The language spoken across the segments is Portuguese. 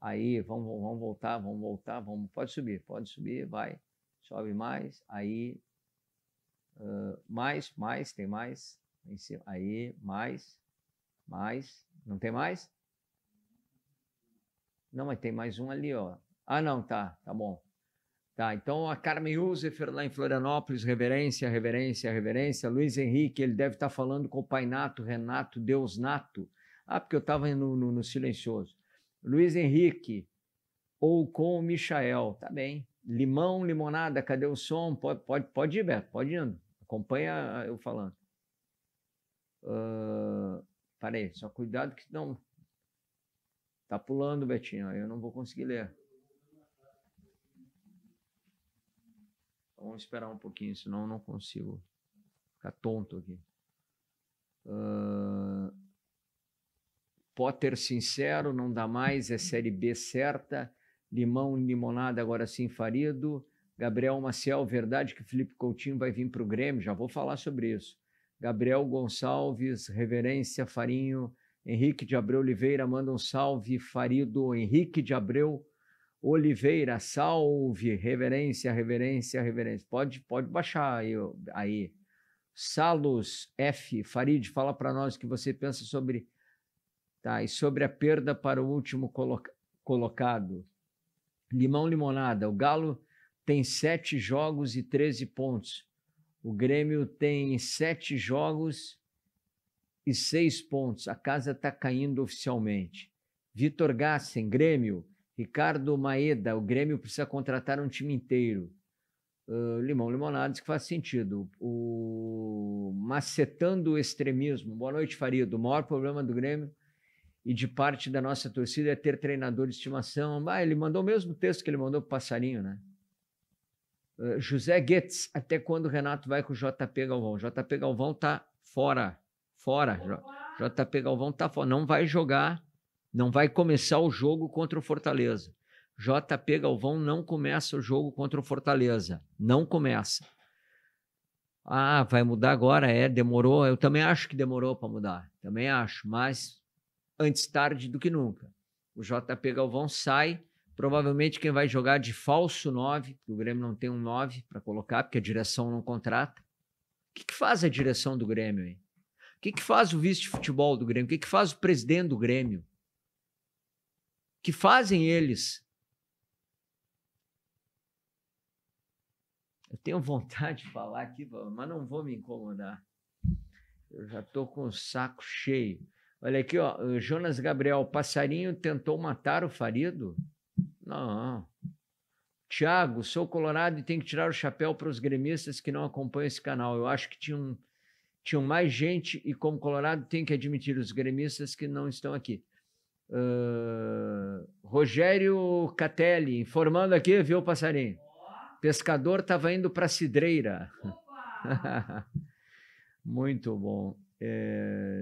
aí vamos, vamos voltar, vamos voltar, vamos, pode subir, pode subir, vai, sobe mais, aí uh, mais, mais, tem mais, cima, aí mais, mais, não tem mais? Não, mas tem mais um ali, ó. Ah, não, tá, tá bom. Tá, então a Carmen Usefer lá em Florianópolis, reverência, reverência, reverência. Luiz Henrique, ele deve estar tá falando com o Pai Nato, Renato, Deus Nato. Ah, porque eu estava no, no, no silencioso. Luiz Henrique ou com o Michael. Tá bem. Limão, limonada, cadê o som? Pode, pode, pode ir, Beto, pode ir. Acompanha eu falando. Uh, peraí, só cuidado que não. Tá pulando, Betinho, eu não vou conseguir ler. Vamos esperar um pouquinho, senão eu não consigo ficar tonto aqui. Uh, Potter sincero, não dá mais, é série B certa. Limão, limonada, agora sim, Farido. Gabriel Maciel, verdade que Felipe Coutinho vai vir para o Grêmio, já vou falar sobre isso. Gabriel Gonçalves, Reverência Farinho, Henrique de Abreu Oliveira, manda um salve, Farido, Henrique de Abreu Oliveira, salve, reverência, reverência, reverência. Pode, pode baixar aí. aí. Salos F, Farid, fala para nós o que você pensa sobre Tá? E sobre a perda para o último colocado. Limão Limonada, o Galo tem sete jogos e 13 pontos. O Grêmio tem sete jogos e seis pontos. A casa está caindo oficialmente. Vitor Gassen, Grêmio. Ricardo Maeda, o Grêmio precisa contratar um time inteiro. Uh, Limão Limonadas, que faz sentido. O Macetando o Extremismo. Boa noite, Farido. O maior problema do Grêmio e de parte da nossa torcida é ter treinador de estimação. Ah, ele mandou o mesmo texto que ele mandou para o Passarinho, né? Ah, José Guedes, até quando o Renato vai com o JP Galvão? JP Galvão tá fora, fora. J, JP Galvão tá fora, não vai jogar, não vai começar o jogo contra o Fortaleza. JP Galvão não começa o jogo contra o Fortaleza, não começa. Ah, vai mudar agora, é, demorou. Eu também acho que demorou para mudar, também acho, mas antes tarde do que nunca. O JP Galvão sai, provavelmente quem vai jogar de falso 9, porque o Grêmio não tem um 9 para colocar, porque a direção não contrata. O que, que faz a direção do Grêmio aí? O que, que faz o vice de futebol do Grêmio? O que, que faz o presidente do Grêmio? O que fazem eles? Eu tenho vontade de falar aqui, mas não vou me incomodar. Eu já estou com o saco cheio. Olha aqui, ó, Jonas Gabriel, passarinho tentou matar o farido? Não. Tiago, sou colorado e tenho que tirar o chapéu para os gremistas que não acompanham esse canal. Eu acho que tinham, tinham mais gente e, como colorado, tenho que admitir os gremistas que não estão aqui. Uh, Rogério Catelli, informando aqui, viu, passarinho? Pescador estava indo para Cidreira. Muito bom. É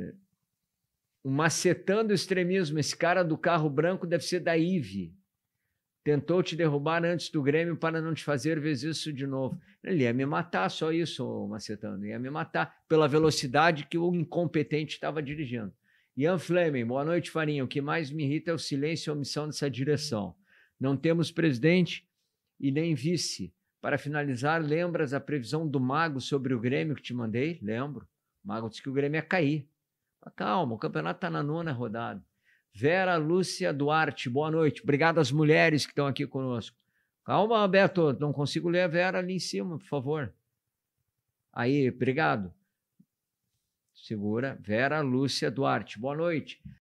macetando o extremismo. Esse cara do carro branco deve ser da IVE. Tentou te derrubar antes do Grêmio para não te fazer vez isso de novo. Ele ia me matar, só isso, macetando. Ia me matar pela velocidade que o incompetente estava dirigindo. Ian Fleming, boa noite, Farinha. O que mais me irrita é o silêncio e a omissão dessa direção. Não temos presidente e nem vice. Para finalizar, lembras a previsão do Mago sobre o Grêmio que te mandei? Lembro. O Mago disse que o Grêmio ia cair. Calma, o campeonato está na nona rodada. Vera Lúcia Duarte, boa noite. Obrigado às mulheres que estão aqui conosco. Calma, Beto, não consigo ler a Vera ali em cima, por favor. Aí, obrigado. Segura. Vera Lúcia Duarte, boa noite.